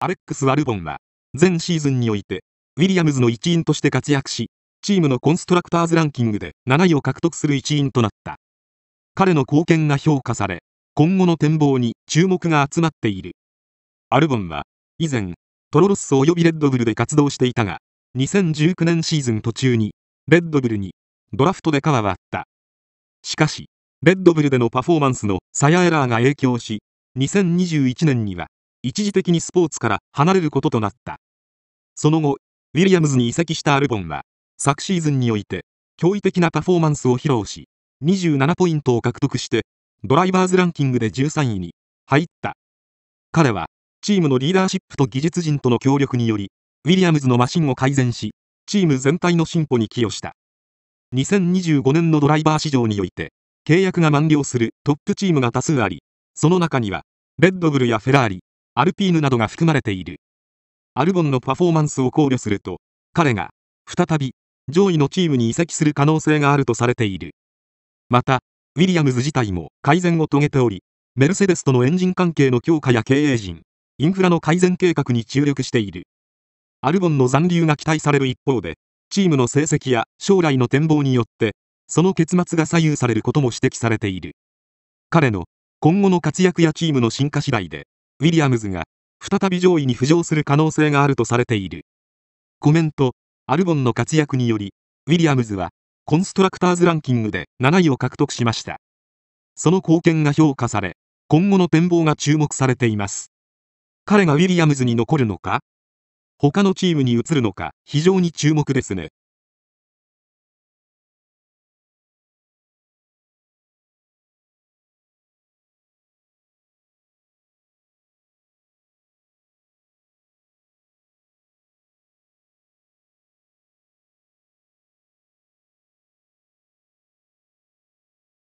アレックス・アルボンは、前シーズンにおいて、ウィリアムズの一員として活躍し、チームのコンストラクターズランキングで7位を獲得する一員となった。彼の貢献が評価され、今後の展望に注目が集まっている。アルボンは、以前、トロロッソ及びレッドブルで活動していたが、2019年シーズン途中に、レッドブルに、ドラフトで加わった。しかし、レッドブルでのパフォーマンスのサヤエラーが影響し、2021年には、一時的にスポーツから離れることとなったその後ウィリアムズに移籍したアルボンは昨シーズンにおいて驚異的なパフォーマンスを披露し27ポイントを獲得してドライバーズランキングで13位に入った彼はチームのリーダーシップと技術陣との協力によりウィリアムズのマシンを改善しチーム全体の進歩に寄与した2025年のドライバー市場において契約が満了するトップチームが多数ありその中にはレッドブルやフェラーリアルピーヌなどが含まれている。アルボンのパフォーマンスを考慮すると、彼が、再び、上位のチームに移籍する可能性があるとされている。また、ウィリアムズ自体も改善を遂げており、メルセデスとのエンジン関係の強化や経営陣、インフラの改善計画に注力している。アルボンの残留が期待される一方で、チームの成績や将来の展望によって、その結末が左右されることも指摘されている。彼の今後の活躍やチームの進化次第で、ウィリアムズが再び上位に浮上する可能性があるとされているコメントアルボンの活躍によりウィリアムズはコンストラクターズランキングで7位を獲得しましたその貢献が評価され今後の展望が注目されています彼がウィリアムズに残るのか他のチームに移るのか非常に注目ですね